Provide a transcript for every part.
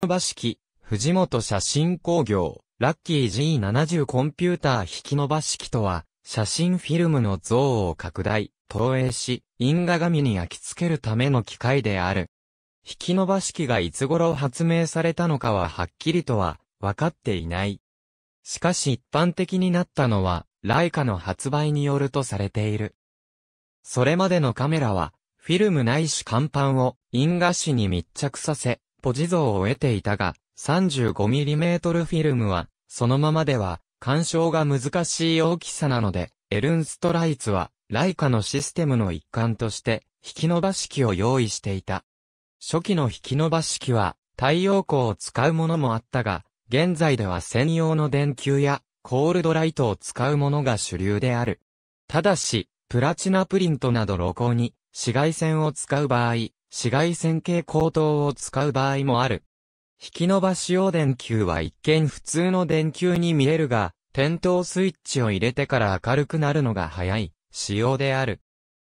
馬式、藤本写真工業、ラッキー G70 コンピューター引き伸ば式とは、写真フィルムの像を拡大、投影し、因果紙に焼き付けるための機械である。引き伸ば式がいつ頃発明されたのかははっきりとは、わかっていない。しかし一般的になったのは、ライカの発売によるとされている。それまでのカメラは、フィルムないし乾板を因果紙に密着させ、ポジ像を得ていたが、35mm フィルムは、そのままでは、干渉が難しい大きさなので、エルンストライツは、ライカのシステムの一環として、引き伸ばし機を用意していた。初期の引き伸ばし機は、太陽光を使うものもあったが、現在では専用の電球や、コールドライトを使うものが主流である。ただし、プラチナプリントなど露光に、紫外線を使う場合、紫外線系光灯を使う場合もある。引き伸ばし用電球は一見普通の電球に見えるが、点灯スイッチを入れてから明るくなるのが早い仕様である。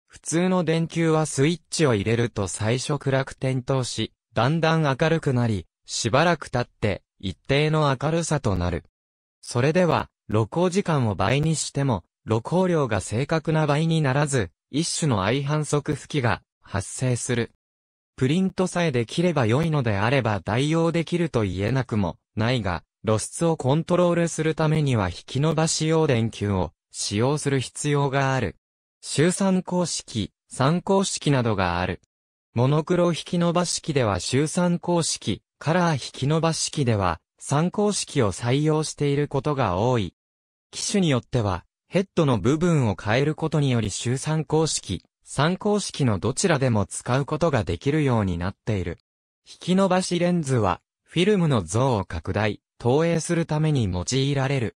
普通の電球はスイッチを入れると最初暗く点灯し、だんだん明るくなり、しばらく経って一定の明るさとなる。それでは、露光時間を倍にしても、露光量が正確な倍にならず、一種の相反則吹きが発生する。プリントさえできれば良いのであれば代用できると言えなくもないが、露出をコントロールするためには引き伸ばし用電球を使用する必要がある。周散公式、参考式などがある。モノクロ引き伸ばし機では周散公式、カラー引き伸ばし機では参考式を採用していることが多い。機種によっては、ヘッドの部分を変えることにより周散公式、参考式のどちらでも使うことができるようになっている。引き伸ばしレンズは、フィルムの像を拡大、投影するために用いられる。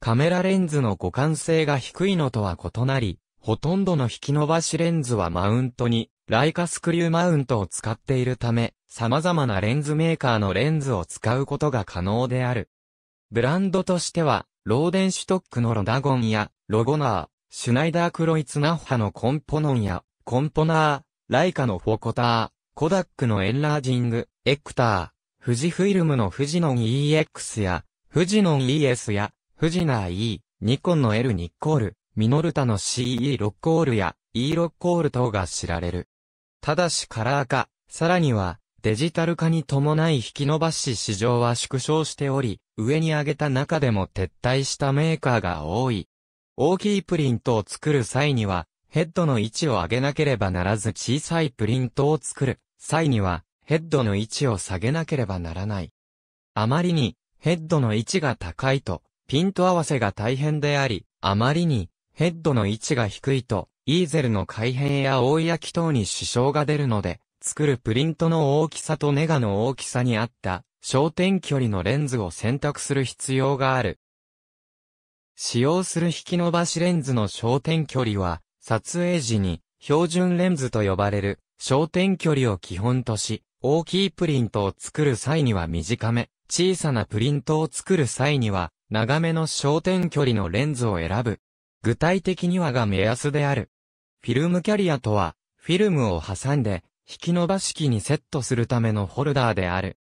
カメラレンズの互換性が低いのとは異なり、ほとんどの引き伸ばしレンズはマウントに、ライカスクリューマウントを使っているため、様々なレンズメーカーのレンズを使うことが可能である。ブランドとしては、ローデンシュトックのロダゴンや、ロゴナー、シュナイダー・クロイツ・ナッハのコンポノンや、コンポナー、ライカのフォコター、コダックのエンラージング、エクター、富士フィルムの富士ノン EX や、富士ノン ES や、富士ナー E、ニコンの L ニッコール、ミノルタの CE ロッコールや E ロッコール等が知られる。ただしカラー化、さらにはデジタル化に伴い引き伸ばし市場は縮小しており、上に挙げた中でも撤退したメーカーが多い。大きいプリントを作る際には、ヘッドの位置を上げなければならず小さいプリントを作る際には、ヘッドの位置を下げなければならない。あまりに、ヘッドの位置が高いと、ピント合わせが大変であり、あまりに、ヘッドの位置が低いと、イーゼルの改変や大焼き等に支障が出るので、作るプリントの大きさとネガの大きさに合った、焦点距離のレンズを選択する必要がある。使用する引き伸ばしレンズの焦点距離は、撮影時に標準レンズと呼ばれる焦点距離を基本とし、大きいプリントを作る際には短め、小さなプリントを作る際には、長めの焦点距離のレンズを選ぶ。具体的にはが目安である。フィルムキャリアとは、フィルムを挟んで、引き伸ばし機にセットするためのホルダーである。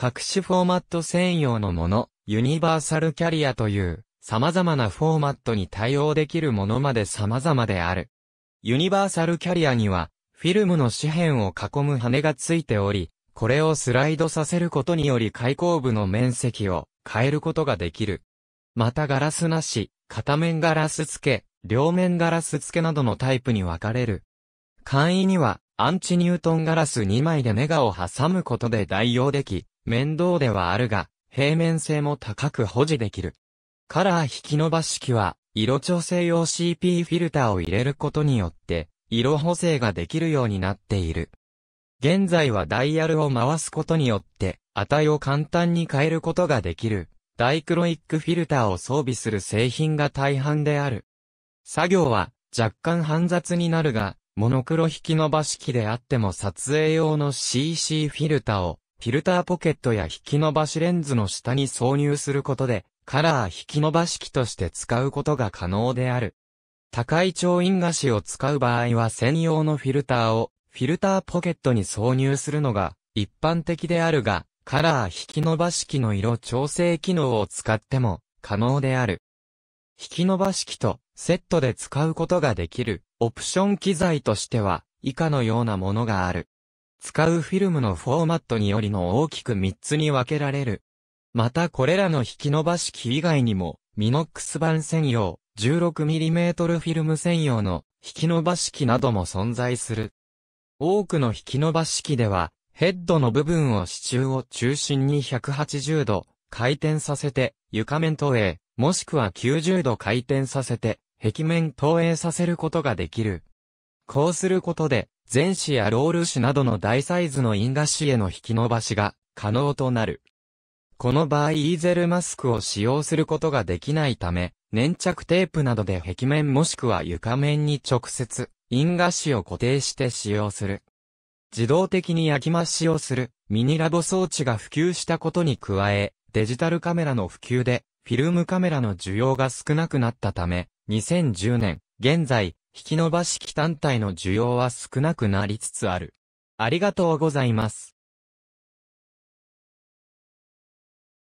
隠しフォーマット専用のもの、ユニバーサルキャリアという、様々なフォーマットに対応できるものまで様々である。ユニバーサルキャリアには、フィルムの紙片を囲む羽がついており、これをスライドさせることにより開口部の面積を変えることができる。またガラスなし、片面ガラス付け、両面ガラス付けなどのタイプに分かれる。簡易には、アンチニュートンガラス2枚でメガを挟むことで代用でき、面倒ではあるが、平面性も高く保持できる。カラー引き伸ばし器は、色調整用 CP フィルターを入れることによって、色補正ができるようになっている。現在はダイヤルを回すことによって、値を簡単に変えることができる、ダイクロイックフィルターを装備する製品が大半である。作業は、若干煩雑になるが、モノクロ引き伸ばし器であっても撮影用の CC フィルターを、フィルターポケットや引き伸ばしレンズの下に挿入することで、カラー引き伸ばし器として使うことが可能である。高い超印菓子を使う場合は専用のフィルターをフィルターポケットに挿入するのが一般的であるが、カラー引き伸ばし器の色調整機能を使っても可能である。引き伸ばし器とセットで使うことができるオプション機材としては以下のようなものがある。使うフィルムのフォーマットによりの大きく3つに分けられるまたこれらの引き伸ばし機以外にも、ミノックス版専用、16mm フィルム専用の引き伸ばし機なども存在する。多くの引き伸ばし機では、ヘッドの部分を支柱を中心に180度回転させて床面投影、もしくは90度回転させて壁面投影させることができる。こうすることで、前肢やロール紙などの大サイズの因果紙への引き伸ばしが可能となる。この場合イーゼルマスクを使用することができないため、粘着テープなどで壁面もしくは床面に直接、因果紙を固定して使用する。自動的に焼き増しをするミニラボ装置が普及したことに加え、デジタルカメラの普及で、フィルムカメラの需要が少なくなったため、2010年、現在、引き伸ばし機単体の需要は少なくなりつつある。ありがとうございます。